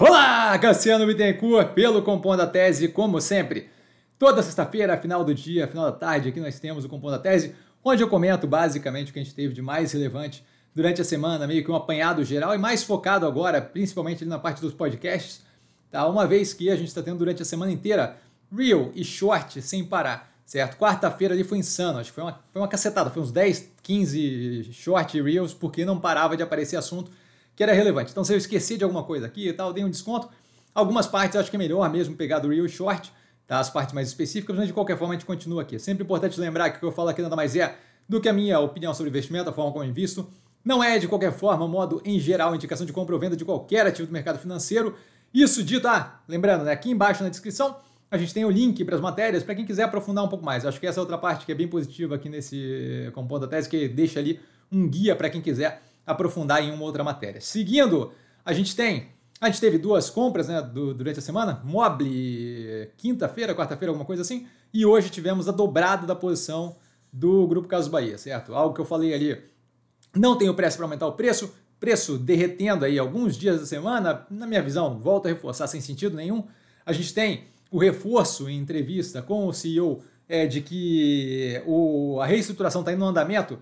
Olá, Cassiano Bittencourt, pelo Compondo a Tese, como sempre. Toda sexta-feira, final do dia, final da tarde, aqui nós temos o Compondo a Tese, onde eu comento basicamente o que a gente teve de mais relevante durante a semana, meio que um apanhado geral e mais focado agora, principalmente na parte dos podcasts, tá? uma vez que a gente está tendo durante a semana inteira real e short sem parar, certo? Quarta-feira ali foi insano, acho que foi uma, foi uma cacetada, foi uns 10, 15 short reels, porque não parava de aparecer assunto, que era relevante. Então, se eu esqueci de alguma coisa aqui e tal, dei um desconto. Algumas partes eu acho que é melhor mesmo pegar do Real Short, tá? as partes mais específicas, mas de qualquer forma a gente continua aqui. É sempre importante lembrar que o que eu falo aqui nada mais é do que a minha opinião sobre investimento, a forma como eu invisto. Não é, de qualquer forma, modo em geral, indicação de compra ou venda de qualquer ativo do mercado financeiro. Isso dito, ah, lembrando, né, aqui embaixo na descrição a gente tem o link para as matérias para quem quiser aprofundar um pouco mais. Acho que essa é outra parte que é bem positiva aqui nesse compondo da tese, que deixa ali um guia para quem quiser aprofundar em uma outra matéria. Seguindo, a gente tem. A gente teve duas compras né, do, durante a semana, Mobile, quinta-feira, quarta-feira, alguma coisa assim, e hoje tivemos a dobrada da posição do Grupo Caso Bahia, certo? Algo que eu falei ali, não tem o preço para aumentar o preço, preço derretendo aí alguns dias da semana, na minha visão, volta a reforçar sem sentido nenhum. A gente tem o reforço em entrevista com o CEO é, de que o, a reestruturação está indo no andamento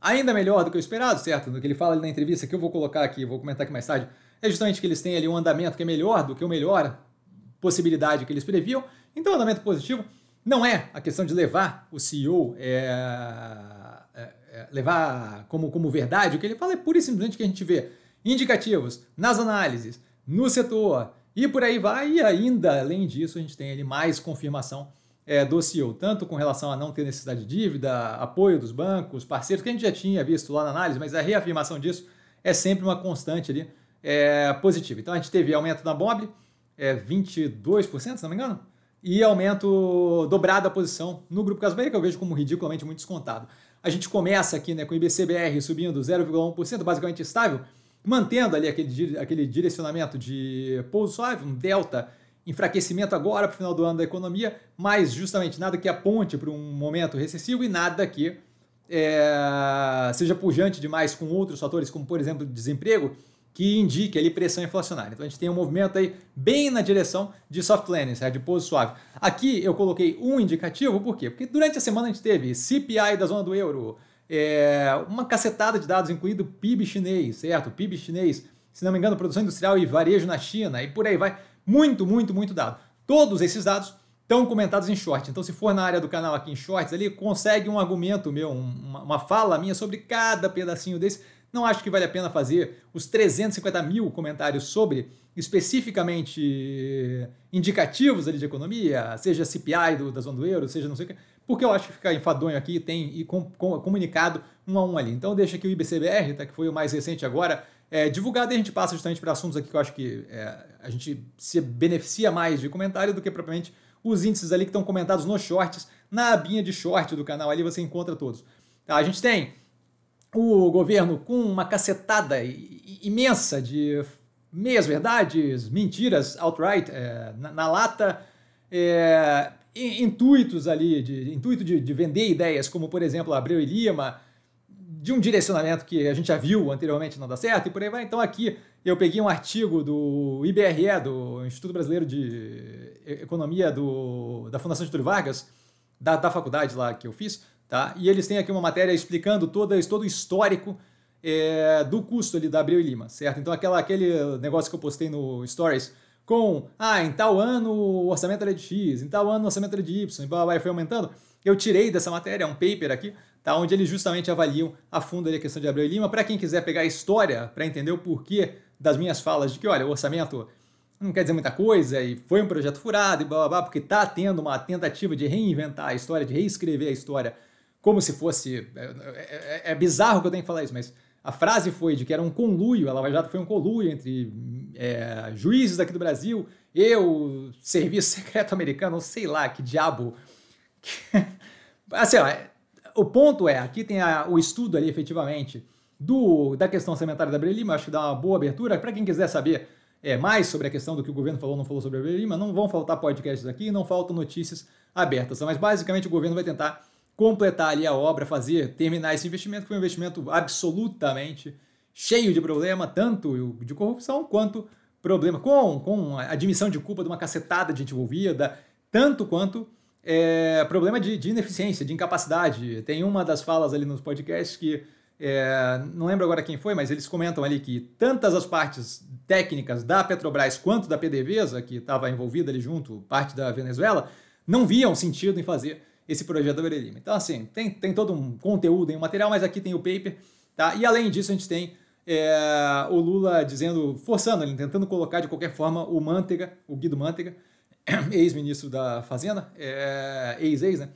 ainda melhor do que o esperado, certo? No que ele fala ali na entrevista, que eu vou colocar aqui, vou comentar aqui mais tarde, é justamente que eles têm ali um andamento que é melhor do que o melhor possibilidade que eles previam. Então, andamento positivo não é a questão de levar o CEO, é, é, é, levar como, como verdade. O que ele fala é pura e simplesmente que a gente vê indicativos nas análises, no setor e por aí vai. E ainda, além disso, a gente tem ali mais confirmação é, do CEO, tanto com relação a não ter necessidade de dívida, apoio dos bancos, parceiros, que a gente já tinha visto lá na análise, mas a reafirmação disso é sempre uma constante ali é, positiva. Então a gente teve aumento na Bob, é 22%, se não me engano, e aumento dobrado da posição no Grupo Casbanha, que eu vejo como ridiculamente muito descontado. A gente começa aqui né, com o IBCBR subindo 0,1%, basicamente estável, mantendo ali aquele, aquele direcionamento de pouso suave, um delta enfraquecimento agora para o final do ano da economia, mas justamente nada que aponte para um momento recessivo e nada que é, seja pujante demais com outros fatores, como por exemplo desemprego, que indique ali pressão inflacionária. Então a gente tem um movimento aí bem na direção de soft landing, certo? de pouso suave. Aqui eu coloquei um indicativo, por quê? Porque durante a semana a gente teve CPI da zona do euro, é, uma cacetada de dados, incluindo PIB chinês, certo? PIB chinês, se não me engano, produção industrial e varejo na China, e por aí vai muito, muito, muito dado. Todos esses dados estão comentados em short. Então, se for na área do canal aqui em shorts, ali consegue um argumento meu, uma, uma fala minha sobre cada pedacinho desse. Não acho que vale a pena fazer os 350 mil comentários sobre especificamente indicativos ali de economia, seja CPI do, da zona do euro, seja não sei o que, porque eu acho que fica enfadonho aqui tem e com, com, comunicado um a um ali. Então deixa aqui o IBCBR, tá, que foi o mais recente agora, é, divulgado e a gente passa justamente para assuntos aqui que eu acho que é, a gente se beneficia mais de comentário do que propriamente os índices ali que estão comentados nos shorts, na abinha de short do canal ali você encontra todos. Tá, a gente tem o governo com uma cacetada imensa de meias verdades, mentiras, outright, é, na, na, lata, é, intuitos ali, de, intuito de, de vender ideias, como por exemplo Abreu e Lima, de um direcionamento que a gente já viu anteriormente não dá certo e por aí vai. Então aqui eu peguei um artigo do IBRE, do Instituto Brasileiro de Economia do, da Fundação Getúlio Vargas, da, da faculdade lá que eu fiz, tá? E eles têm aqui uma matéria explicando todo todo o histórico é, do custo ali da Abril e Lima, certo? Então aquela, aquele negócio que eu postei no Stories com, ah, em tal ano o orçamento era de X, em tal ano o orçamento era de Y, e blá, blá, blá, foi aumentando eu tirei dessa matéria, é um paper aqui, tá? onde eles justamente avaliam a fundo a questão de Abreu e Lima. Para quem quiser pegar a história para entender o porquê das minhas falas de que, olha, o orçamento não quer dizer muita coisa e foi um projeto furado e blá blá blá, porque está tendo uma tentativa de reinventar a história, de reescrever a história como se fosse. É, é, é, é bizarro que eu tenha que falar isso, mas a frase foi de que era um conluio, a Lava Jato foi um conluio entre é, juízes aqui do Brasil, eu, serviço secreto americano, sei lá que diabo assim, ó, é, o ponto é, aqui tem a, o estudo ali, efetivamente, do, da questão orçamentária da Abril acho que dá uma boa abertura. Para quem quiser saber é, mais sobre a questão do que o governo falou não falou sobre a Abril não vão faltar podcasts aqui, não faltam notícias abertas. Mas, basicamente, o governo vai tentar completar ali a obra, fazer, terminar esse investimento, que foi um investimento absolutamente cheio de problema, tanto de corrupção quanto problema com, com a admissão de culpa de uma cacetada de gente envolvida, tanto quanto é, problema de, de, ineficiência, de incapacidade. Tem uma das falas ali nos podcasts que, é, não lembro agora quem foi, mas eles comentam ali que tantas as partes técnicas da Petrobras quanto da PDVSA, que estava envolvida ali junto, parte da Venezuela, não viam sentido em fazer esse projeto da Berelima. Então, assim, tem, tem todo um conteúdo em um material, mas aqui tem o paper, tá? E além disso, a gente tem é, o Lula dizendo, forçando, ele tentando colocar de qualquer forma o Manteiga, o Guido Manteiga, ex-ministro da Fazenda, é, ex-ex, né?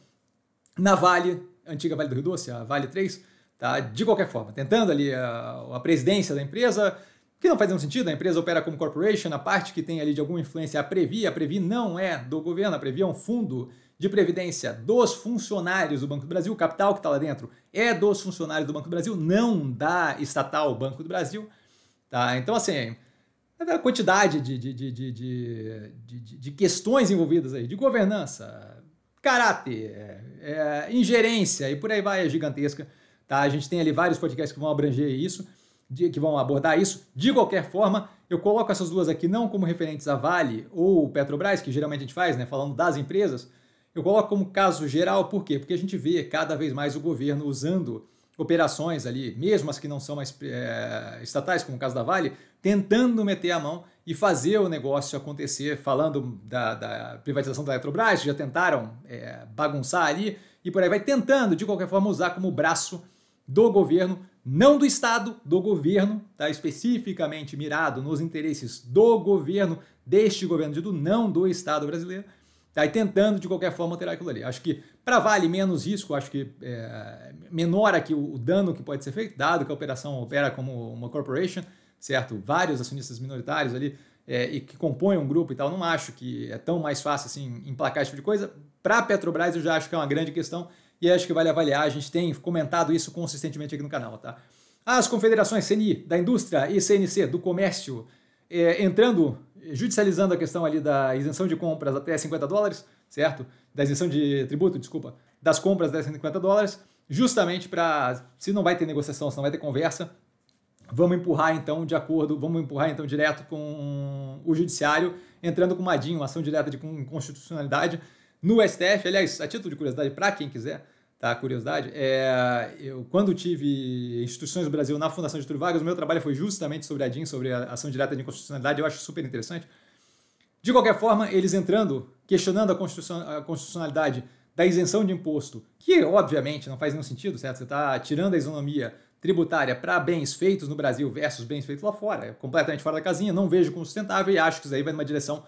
Na Vale, antiga Vale do Rio Doce, a Vale 3, tá? De qualquer forma, tentando ali a, a presidência da empresa, que não faz nenhum sentido, a empresa opera como corporation, a parte que tem ali de alguma influência é a Previ, a Previ não é do governo, a Previ é um fundo de previdência dos funcionários do Banco do Brasil, o capital que está lá dentro é dos funcionários do Banco do Brasil, não da estatal Banco do Brasil, tá? Então, assim, da é quantidade de, de, de, de, de questões envolvidas aí, de governança, caráter, é, é, ingerência e por aí vai, é gigantesca. Tá? A gente tem ali vários podcasts que vão abranger isso, de, que vão abordar isso. De qualquer forma, eu coloco essas duas aqui não como referentes à Vale ou Petrobras, que geralmente a gente faz, né, falando das empresas, eu coloco como caso geral, por quê? Porque a gente vê cada vez mais o governo usando operações ali, mesmo as que não são mais é, estatais, como o caso da Vale, tentando meter a mão e fazer o negócio acontecer, falando da, da privatização da Eletrobras, já tentaram é, bagunçar ali, e por aí vai tentando, de qualquer forma, usar como braço do governo, não do Estado, do governo, tá? especificamente mirado nos interesses do governo, deste governo, do não do Estado brasileiro, tá? e tentando, de qualquer forma, alterar aquilo ali. Acho que para vale menos risco, acho que é, menor aqui o, o dano que pode ser feito, dado que a operação opera como uma corporation, certo? Vários acionistas minoritários ali é, e que compõem um grupo e tal, não acho que é tão mais fácil assim emplacar esse tipo de coisa. Para a Petrobras eu já acho que é uma grande questão e acho que vale avaliar. A gente tem comentado isso consistentemente aqui no canal, tá? As confederações CNI da indústria e CNC do comércio é, entrando, judicializando a questão ali da isenção de compras até 50 dólares, certo? Da isenção de tributo, desculpa, das compras até 50 dólares, justamente para se não vai ter negociação, se não vai ter conversa, Vamos empurrar então de acordo, vamos empurrar então direto com o judiciário, entrando com o Madinho, ação direta de constitucionalidade no STF. Aliás, a título de curiosidade, para quem quiser, tá? Curiosidade, é, eu, quando tive Instituições do Brasil na Fundação de Vargas, o meu trabalho foi justamente sobre a DIN, sobre a ação direta de inconstitucionalidade, eu acho super interessante. De qualquer forma, eles entrando, questionando a constitucionalidade da isenção de imposto, que obviamente não faz nenhum sentido, certo? Você está tirando a isonomia tributária para bens feitos no Brasil versus bens feitos lá fora, é completamente fora da casinha, não vejo como sustentável e acho que isso aí vai numa direção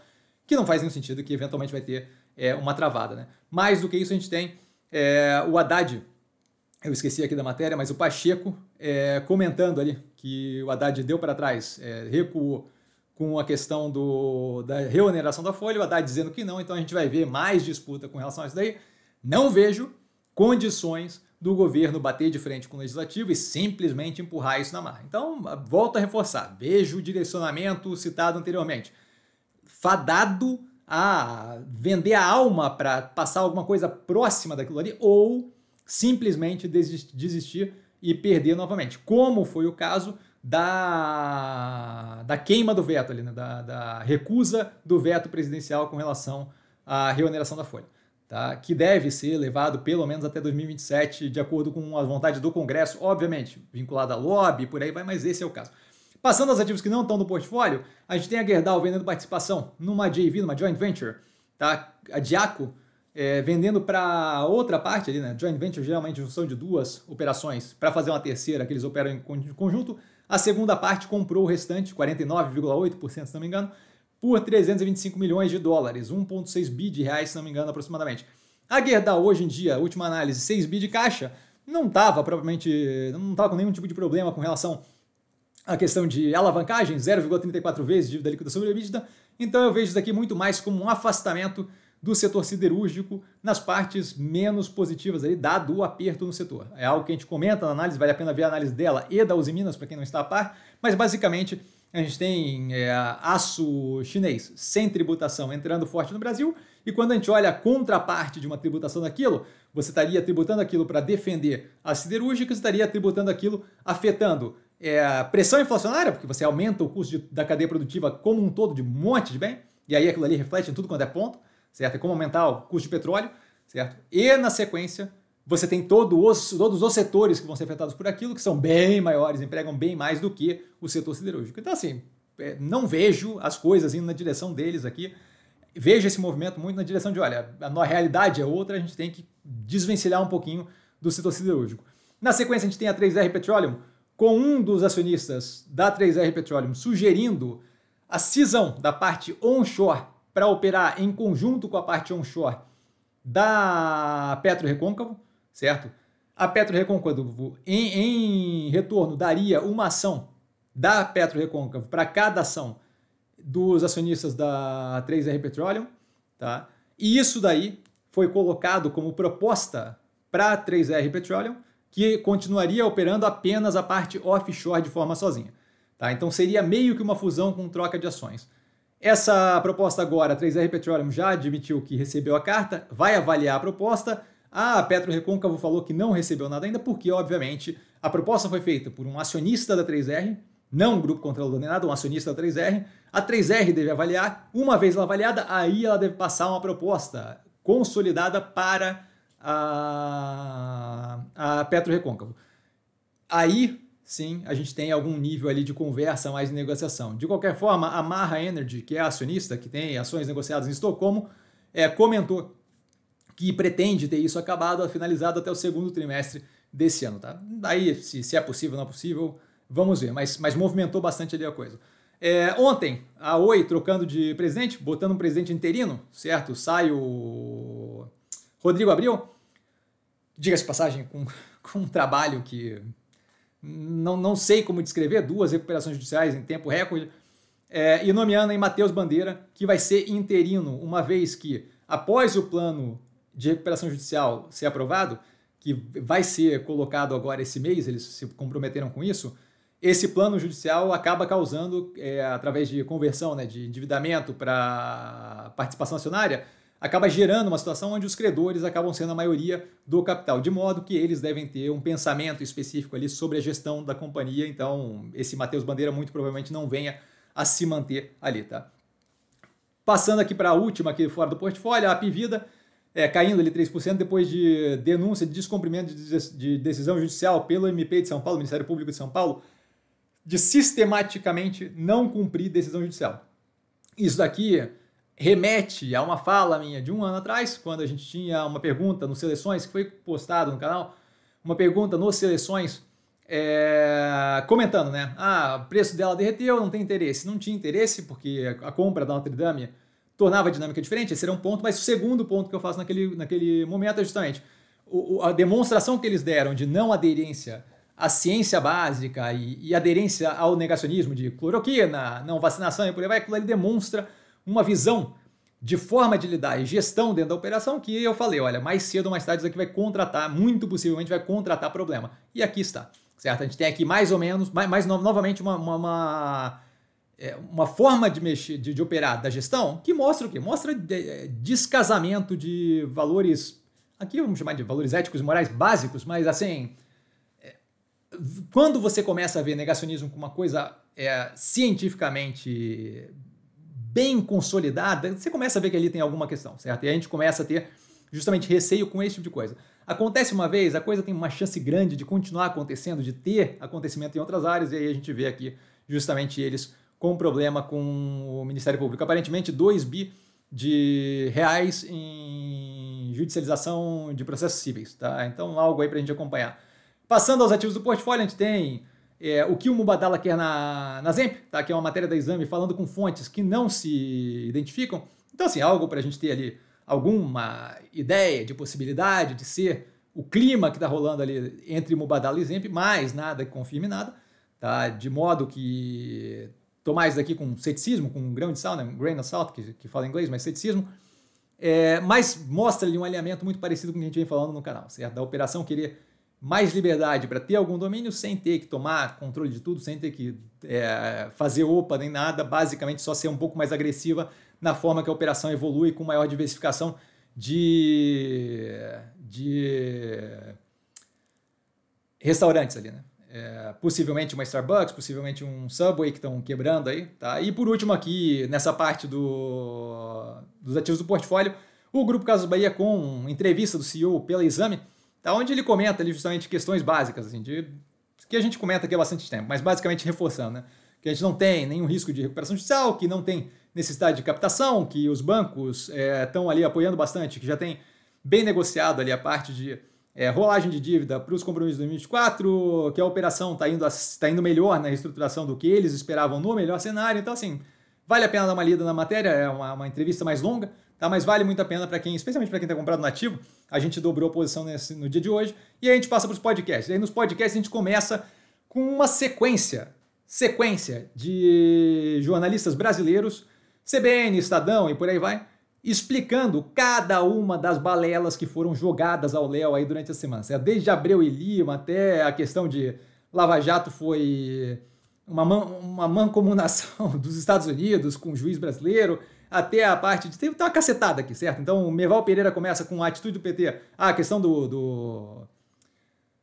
que não faz nenhum sentido, que eventualmente vai ter é, uma travada. Né? Mais do que isso, a gente tem é, o Haddad, eu esqueci aqui da matéria, mas o Pacheco é, comentando ali que o Haddad deu para trás, é, recuou com a questão do, da reoneração da folha, o Haddad dizendo que não, então a gente vai ver mais disputa com relação a isso daí. Não vejo condições do governo bater de frente com o legislativo e simplesmente empurrar isso na marra. Então, volto a reforçar, vejo o direcionamento citado anteriormente, fadado a vender a alma para passar alguma coisa próxima daquilo ali ou simplesmente desistir e perder novamente, como foi o caso da, da queima do veto ali, né? da, da recusa do veto presidencial com relação à reoneração da Folha tá? que deve ser levado pelo menos até 2027, de acordo com a vontade do Congresso, obviamente, vinculado a lobby, por aí vai, mas esse é o caso. Passando aos ativos que não estão no portfólio, a gente tem a Gerdau vendendo participação numa JV, numa joint venture, tá? a Diaco é, vendendo para outra parte ali, né? joint venture geralmente são de duas operações, para fazer uma terceira que eles operam em conjunto, a segunda parte comprou o restante, 49,8% se não me engano, por 325 milhões de dólares, 1,6 bi de reais, se não me engano, aproximadamente. A Gerdau, hoje em dia, última análise, 6 bi de caixa, não estava propriamente, não estava com nenhum tipo de problema com relação à questão de alavancagem, 0,34 vezes dívida líquida sobre a dívida. então eu vejo isso aqui muito mais como um afastamento do setor siderúrgico nas partes menos positivas ali, dado o aperto no setor. É algo que a gente comenta na análise, vale a pena ver a análise dela e da Usiminas, para quem não está a par, mas basicamente a gente tem é, aço chinês sem tributação entrando forte no Brasil, e quando a gente olha a contraparte de uma tributação daquilo, você estaria tributando aquilo para defender siderúrgica você estaria tributando aquilo afetando é, pressão inflacionária, porque você aumenta o custo de, da cadeia produtiva como um todo de um monte de bem, e aí aquilo ali reflete em tudo quanto é ponto, certo? É como aumentar o custo de petróleo, certo? E na sequência você tem todo os, todos os setores que vão ser afetados por aquilo, que são bem maiores, empregam bem mais do que o setor siderúrgico. Então, assim, é, não vejo as coisas indo na direção deles aqui. Vejo esse movimento muito na direção de, olha, a realidade é outra, a gente tem que desvencilhar um pouquinho do setor siderúrgico. Na sequência, a gente tem a 3R Petroleum, com um dos acionistas da 3R Petroleum sugerindo a cisão da parte onshore para operar em conjunto com a parte onshore da Petro Recôncavo certo? A Petro Recôncavo, em, em retorno, daria uma ação da Petro Recôncavo para cada ação dos acionistas da 3R Petroleum, tá? E isso daí foi colocado como proposta para a 3R Petroleum, que continuaria operando apenas a parte offshore de forma sozinha, tá? Então seria meio que uma fusão com troca de ações. Essa proposta agora, a 3R Petroleum já admitiu que recebeu a carta, vai avaliar a proposta ah, a Petro Recôncavo falou que não recebeu nada ainda, porque, obviamente, a proposta foi feita por um acionista da 3R, não um grupo controlador nem nada, um acionista da 3R. A 3R deve avaliar, uma vez ela avaliada, aí ela deve passar uma proposta consolidada para a, a Petro Recôncavo. Aí, sim, a gente tem algum nível ali de conversa mais de negociação. De qualquer forma, a Marra Energy, que é acionista, que tem ações negociadas em Estocolmo, é, comentou que pretende ter isso acabado, finalizado até o segundo trimestre desse ano, tá? Daí, se, se é possível, não é possível, vamos ver, mas, mas movimentou bastante ali a coisa. É, ontem, a Oi trocando de presidente, botando um presidente interino, certo? Sai o Rodrigo Abril, diga-se passagem, com, com um trabalho que não, não sei como descrever, duas recuperações judiciais em tempo recorde, é, e nomeando em Matheus Bandeira, que vai ser interino, uma vez que, após o plano de recuperação judicial ser aprovado, que vai ser colocado agora esse mês, eles se comprometeram com isso, esse plano judicial acaba causando, é, através de conversão né, de endividamento para participação acionária, acaba gerando uma situação onde os credores acabam sendo a maioria do capital, de modo que eles devem ter um pensamento específico ali sobre a gestão da companhia, então esse Matheus Bandeira muito provavelmente não venha a se manter ali, tá? Passando aqui para a última aqui é fora do portfólio, a Pivida é, caindo ali 3% depois de denúncia de descumprimento de decisão judicial pelo MP de São Paulo, Ministério Público de São Paulo, de sistematicamente não cumprir decisão judicial. Isso daqui remete a uma fala minha de um ano atrás, quando a gente tinha uma pergunta no Seleções, que foi postado no canal, uma pergunta no Seleções é, comentando, né? Ah, o preço dela derreteu, não tem interesse. Não tinha interesse, porque a compra da Notre Dame tornava a dinâmica diferente, esse era um ponto, mas o segundo ponto que eu faço naquele, naquele momento é justamente o, a demonstração que eles deram de não aderência à ciência básica e, e aderência ao negacionismo de cloroquina, não vacinação e por aí vai, aquilo ali demonstra uma visão de forma de lidar e gestão dentro da operação que eu falei, olha, mais cedo ou mais tarde isso aqui vai contratar, muito possivelmente vai contratar problema. E aqui está, certo? A gente tem aqui mais ou menos, mais, mais novamente uma, uma, uma é, uma forma de mexer, de, de, operar da gestão que mostra o quê? Mostra é, descasamento de valores, aqui vamos chamar de valores éticos e morais básicos, mas assim, é, quando você começa a ver negacionismo como uma coisa é, cientificamente bem consolidada, você começa a ver que ali tem alguma questão, certo? E a gente começa a ter justamente receio com esse tipo de coisa. Acontece uma vez, a coisa tem uma chance grande de continuar acontecendo, de ter acontecimento em outras áreas, e aí a gente vê aqui justamente eles com problema com o Ministério Público. Aparentemente, 2 bi de reais em judicialização de processos cíveis. Tá? Então, algo aí para a gente acompanhar. Passando aos ativos do portfólio, a gente tem é, o que o Mubadala quer na, na Zemp, tá? que é uma matéria da Exame falando com fontes que não se identificam. Então, assim, algo para a gente ter ali alguma ideia de possibilidade de ser o clima que está rolando ali entre Mubadala e Zemp, mas nada que confirme nada, tá? de modo que estou mais aqui com ceticismo, com um grão de sal, né? grain of salt, que, que fala inglês, mas ceticismo, é, mas mostra ali um alinhamento muito parecido com o que a gente vem falando no canal, certo? Da operação querer mais liberdade para ter algum domínio sem ter que tomar controle de tudo, sem ter que é, fazer opa nem nada, basicamente só ser um pouco mais agressiva na forma que a operação evolui com maior diversificação de, de restaurantes ali, né? É, possivelmente uma Starbucks, possivelmente um Subway que estão quebrando aí, tá? E por último aqui, nessa parte do, dos ativos do portfólio, o Grupo Casas Bahia com entrevista do CEO pela Exame, tá? onde ele comenta ali justamente questões básicas, assim, de, que a gente comenta aqui há bastante tempo, mas basicamente reforçando, né? Que a gente não tem nenhum risco de recuperação judicial, que não tem necessidade de captação, que os bancos estão é, ali apoiando bastante, que já tem bem negociado ali a parte de é, rolagem de dívida para os compromissos de 2024, que a operação está indo, tá indo melhor na reestruturação do que eles esperavam no melhor cenário. Então, assim, vale a pena dar uma lida na matéria, é uma, uma entrevista mais longa, tá? mas vale muito a pena para quem, especialmente para quem está comprado nativo. A gente dobrou a posição nesse, no dia de hoje e aí a gente passa para os podcasts. E aí nos podcasts a gente começa com uma sequência, sequência de jornalistas brasileiros, CBN, Estadão e por aí vai, explicando cada uma das balelas que foram jogadas ao Léo aí durante a semana. Desde Abreu e Lima até a questão de Lava Jato foi uma, man, uma mancomunação dos Estados Unidos com o juiz brasileiro, até a parte de. Tem, uma cacetada aqui, certo? Então o Meval Pereira começa com a atitude do PT, ah, a questão do, do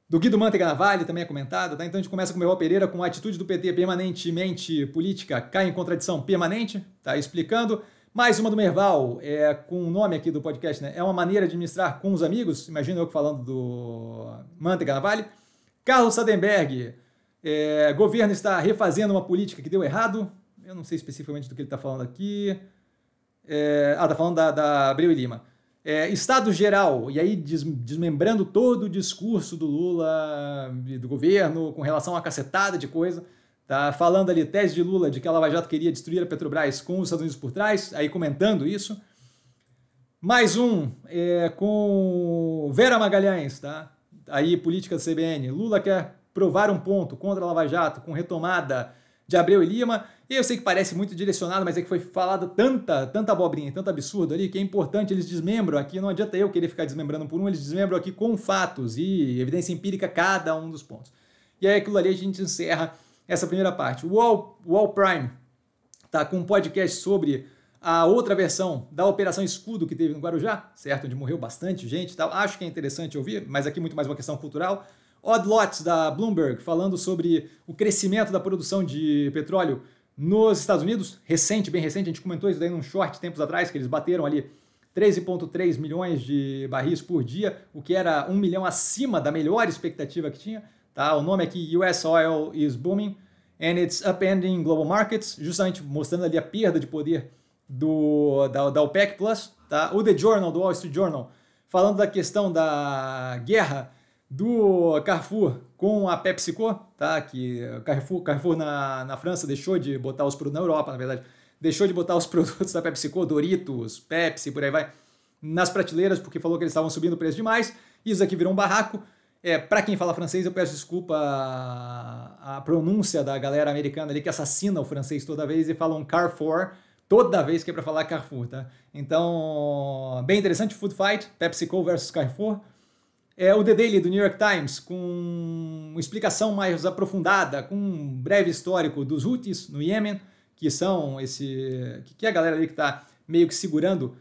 do Guido Mantega Navalli também é comentado, tá? Então a gente começa com o Meval Pereira com a atitude do PT permanentemente política cai em contradição permanente, tá? Explicando. Mais uma do Merval, é, com o nome aqui do podcast, né? É uma maneira de administrar com os amigos. Imagina eu falando do Manteiga na Vale. Carlos Sadenberg, é, governo está refazendo uma política que deu errado. Eu não sei especificamente do que ele está falando aqui. É, ah, está falando da, da Abreu e Lima. É, estado geral, e aí des, desmembrando todo o discurso do Lula e do governo com relação a cacetada de coisa. Tá falando ali tese de Lula de que a Lava Jato queria destruir a Petrobras com os Estados Unidos por trás, aí comentando isso. Mais um é, com Vera Magalhães, tá? Aí, política do CBN. Lula quer provar um ponto contra a Lava Jato com retomada de Abreu e Lima. E eu sei que parece muito direcionado, mas é que foi falado tanta, tanta abobrinha, tanto absurdo ali, que é importante, eles desmembram aqui, não adianta eu querer ficar desmembrando por um, eles desmembram aqui com fatos e evidência empírica cada um dos pontos. E aí é aquilo ali a gente encerra essa primeira parte. O Wall, Wall Prime tá com um podcast sobre a outra versão da Operação Escudo que teve no Guarujá, certo? Onde morreu bastante gente e tal. Acho que é interessante ouvir, mas aqui muito mais uma questão cultural. Odd Lots, da Bloomberg, falando sobre o crescimento da produção de petróleo nos Estados Unidos, recente, bem recente, a gente comentou isso daí num short tempos atrás, que eles bateram ali 13,3 milhões de barris por dia, o que era um milhão acima da melhor expectativa que tinha. Tá? O nome aqui, US Oil is Booming and it's upending global markets, justamente mostrando ali a perda de poder do, da, da OPEC+. Plus, tá? O The Journal, do Wall Street Journal, falando da questão da guerra do Carrefour com a PepsiCo, tá? que Carrefour, Carrefour na, na França deixou de botar os produtos, na Europa na verdade, deixou de botar os produtos da PepsiCo, Doritos, Pepsi, por aí vai, nas prateleiras porque falou que eles estavam subindo o preço demais, isso aqui virou um barraco, é, para quem fala francês, eu peço desculpa a, a, pronúncia da galera americana ali que assassina o francês toda vez e falam um Carrefour toda vez que é para falar Carrefour, tá? Então, bem interessante, Food Fight, PepsiCo versus Carrefour. É o The Daily do New York Times com uma explicação mais aprofundada, com um breve histórico dos Houthis no Iêmen, que são esse que é a galera ali que está meio que segurando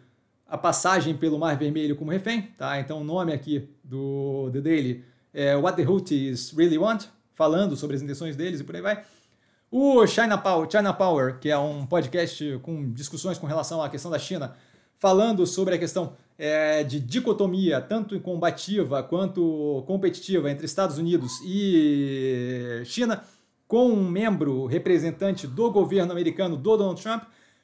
a passagem pelo Mar Vermelho como refém, tá? Então o nome aqui do The Daily é, What the Houthis Really Want, falando sobre as intenções deles e por aí vai. O China Power, China Power, que é um podcast com discussões com relação à questão da China, falando sobre a questão é, de dicotomia, tanto combativa quanto competitiva, entre Estados Unidos e China, com um membro representante do governo americano do Donald Trump.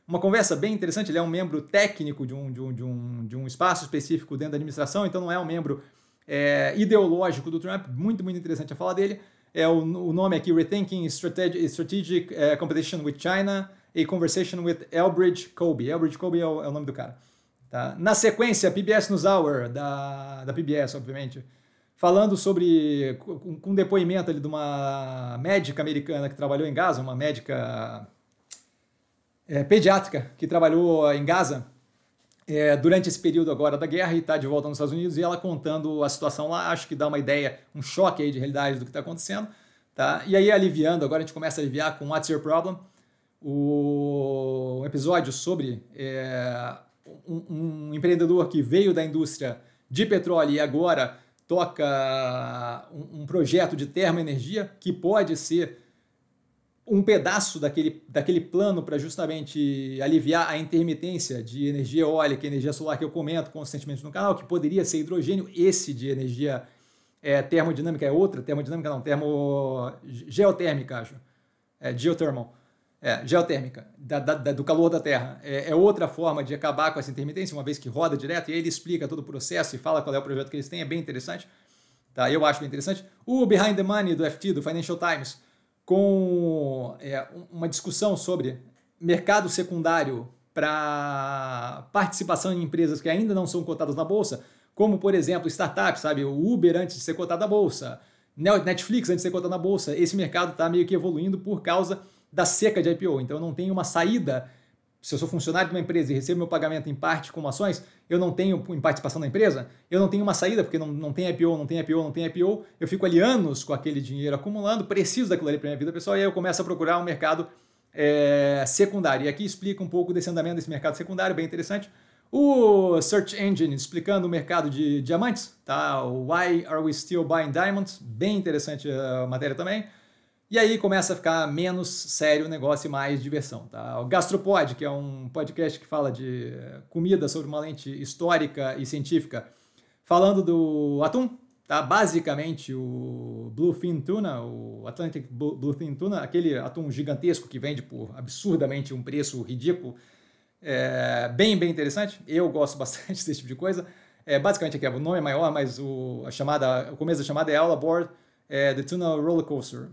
Uma conversa bem interessante, ele é um membro técnico de um, de um, de um, de um espaço específico dentro da administração, então não é um membro é, ideológico do Trump, muito, muito interessante a fala dele. É o, o nome aqui, Rethinking Strategic, Strategic é, uh, Competition with China, A Conversation with Elbridge Colby. Elbridge Colby é o, é o nome do cara. Tá? Na sequência, PBS News Hour, da, da PBS, obviamente, falando sobre, com, com depoimento ali de uma médica americana que trabalhou em Gaza, uma médica é, pediátrica que trabalhou em Gaza, é, durante esse período agora da guerra e está de volta nos Estados Unidos e ela contando a situação lá, acho que dá uma ideia, um choque aí de realidade do que está acontecendo, tá? E aí aliviando, agora a gente começa a aliviar com What's Your Problem, o episódio sobre é, um, um empreendedor que veio da indústria de petróleo e agora toca um, projeto de termoenergia que pode ser um pedaço daquele, daquele plano para justamente aliviar a intermitência de energia eólica e energia solar que eu comento constantemente no canal, que poderia ser hidrogênio, esse de energia é, termodinâmica é outra, termodinâmica não, termo geotérmica, acho, é, geothermal, é, geotérmica, da, da, da, do calor da Terra. É, é, outra forma de acabar com essa intermitência, uma vez que roda direto, e aí ele explica todo o processo e fala qual é o projeto que eles têm, é bem interessante, tá? eu acho bem interessante. O Behind the Money do FT, do Financial Times, com é, uma discussão sobre mercado secundário para participação em empresas que ainda não são cotadas na bolsa, como por exemplo startups, sabe, o Uber antes de ser cotado na bolsa, Netflix antes de ser cotado na bolsa. Esse mercado está meio que evoluindo por causa da seca de IPO. Então não tem uma saída se eu sou funcionário de uma empresa e recebo meu pagamento em parte como ações, eu não tenho em participação na empresa, eu não tenho uma saída, porque não, não tem IPO, não tem IPO, não tem IPO, eu fico ali anos com aquele dinheiro acumulando, preciso daquilo ali para minha vida pessoal, e aí eu começo a procurar um mercado é, secundário. E aqui explica um pouco desse andamento desse mercado secundário, bem interessante. O Search Engine explicando o mercado de diamantes, tá? Why are we still buying diamonds? Bem interessante eh, a matéria também. E aí começa a ficar menos sério o negócio e mais diversão. Tá? O Gastropod, que é um podcast que fala de eh, comida sobre uma lente histórica e científica, falando do atum, tá? basicamente o bluefin tuna, o Atlantic bluefin tuna, aquele atum gigantesco que vende por absurdamente um preço ridículo, é bem, bem interessante. Eu gosto bastante desse tipo de coisa. É, basicamente aqui, é o nome é maior, mas o, a chamada, o começo da chamada é All Aboard é, The Tuna Roller Coaster.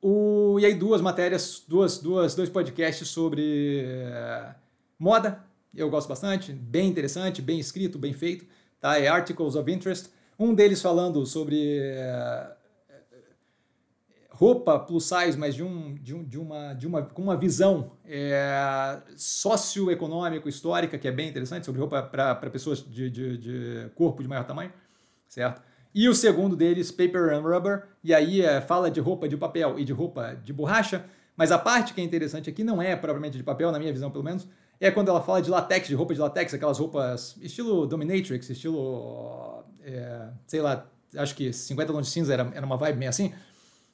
O, e aí duas matérias, duas, duas, dois podcasts sobre eh, moda, eu gosto bastante, bem interessante, bem escrito, bem feito, tá? É Articles of Interest. Um deles falando sobre eh, eh, roupa plus size, mas de, um, de, um, de, uma, de uma, com uma visão é, socioeconômico, histórica, que é bem interessante, sobre roupa para pessoas de, de, de corpo de maior tamanho, certo? E o segundo deles, Paper and Rubber, e aí é, fala de roupa de papel e de roupa de borracha, mas a parte que é interessante aqui não é propriamente de papel, na minha visão pelo menos, é quando ela fala de latex, de roupa de latex, aquelas roupas estilo Dominatrix, estilo. É, sei lá, acho que 50 Tons de Cinza era, era uma vibe meio assim.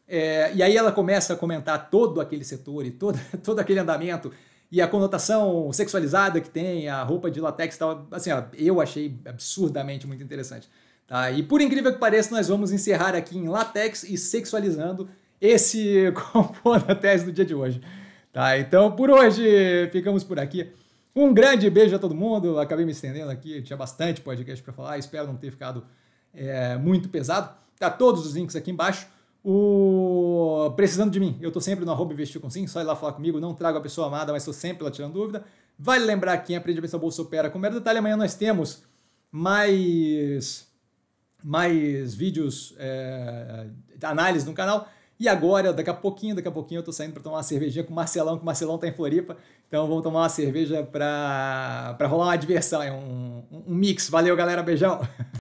É, e aí ela começa a comentar todo aquele setor e todo, todo aquele andamento e a conotação sexualizada que tem, a roupa de latex e tal. Assim, ó, eu achei absurdamente muito interessante. Ah, e por incrível que pareça, nós vamos encerrar aqui em latex e sexualizando esse compondo a tese do dia de hoje. Tá, então por hoje ficamos por aqui. Um grande beijo a todo mundo. Acabei me estendendo aqui, tinha bastante podcast para falar. Espero não ter ficado é, muito pesado. Tá todos os links aqui embaixo. O Precisando de mim, eu tô sempre no arroba investir com sim, só ir lá falar comigo, não trago a pessoa amada, mas tô sempre lá tirando dúvida. Vale lembrar que quem aprende a pensar bolsa opera com mero detalhe, amanhã nós temos mais mais vídeos, é, análise no canal. E agora, daqui a pouquinho, daqui a pouquinho eu tô saindo para tomar uma cervejinha com o Marcelão, que o Marcelão tá em Floripa. Então vamos tomar uma cerveja para rolar uma diversão, um, um mix. Valeu, galera. Beijão.